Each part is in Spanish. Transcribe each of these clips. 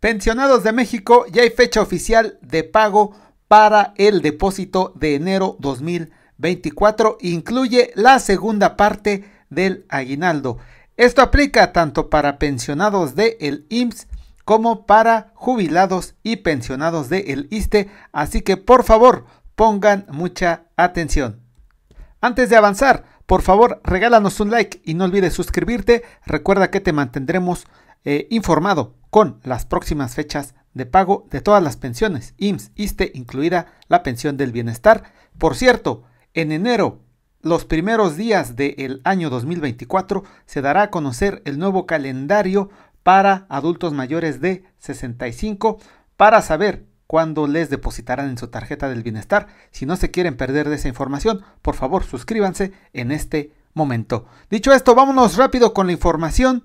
Pensionados de México, ya hay fecha oficial de pago para el depósito de enero 2024. Incluye la segunda parte del aguinaldo. Esto aplica tanto para pensionados del el IMSS como para jubilados y pensionados del ISTE, así que por favor pongan mucha atención. Antes de avanzar, por favor regálanos un like y no olvides suscribirte, recuerda que te mantendremos eh, informado con las próximas fechas de pago de todas las pensiones, IMSS, ISTE, incluida la pensión del bienestar. Por cierto, en enero, los primeros días del año 2024, se dará a conocer el nuevo calendario para adultos mayores de 65 para saber cuándo les depositarán en su tarjeta del bienestar. Si no se quieren perder de esa información, por favor suscríbanse en este momento. Dicho esto, vámonos rápido con la información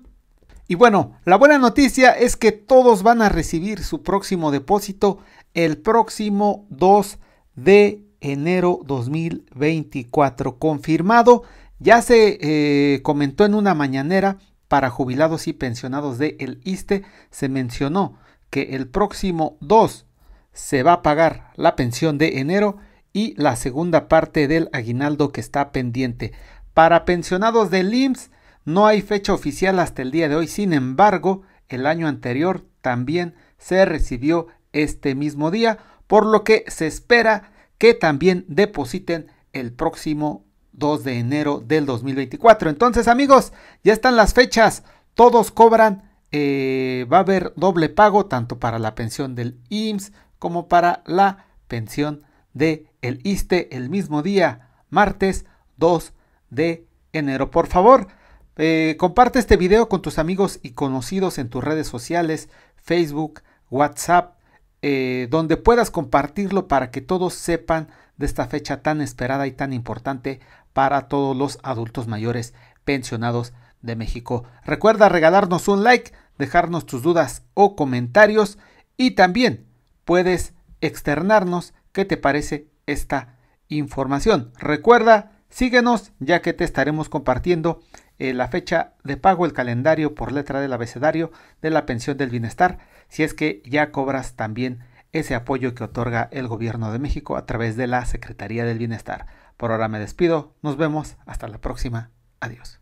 y bueno, la buena noticia es que todos van a recibir su próximo depósito el próximo 2 de enero 2024. Confirmado, ya se eh, comentó en una mañanera para jubilados y pensionados de el ISTE, se mencionó que el próximo 2 se va a pagar la pensión de enero y la segunda parte del aguinaldo que está pendiente. Para pensionados del IMSS, no hay fecha oficial hasta el día de hoy, sin embargo, el año anterior también se recibió este mismo día, por lo que se espera que también depositen el próximo 2 de enero del 2024. Entonces amigos, ya están las fechas, todos cobran, eh, va a haber doble pago tanto para la pensión del IMSS como para la pensión de el ISTE el mismo día, martes 2 de enero. Por favor, eh, comparte este video con tus amigos y conocidos en tus redes sociales, Facebook, WhatsApp, eh, donde puedas compartirlo para que todos sepan de esta fecha tan esperada y tan importante para todos los adultos mayores pensionados de México. Recuerda regalarnos un like, dejarnos tus dudas o comentarios y también puedes externarnos qué te parece esta información. Recuerda, síguenos ya que te estaremos compartiendo eh, la fecha de pago, el calendario por letra del abecedario de la pensión del bienestar, si es que ya cobras también ese apoyo que otorga el gobierno de México a través de la Secretaría del Bienestar. Por ahora me despido, nos vemos, hasta la próxima, adiós.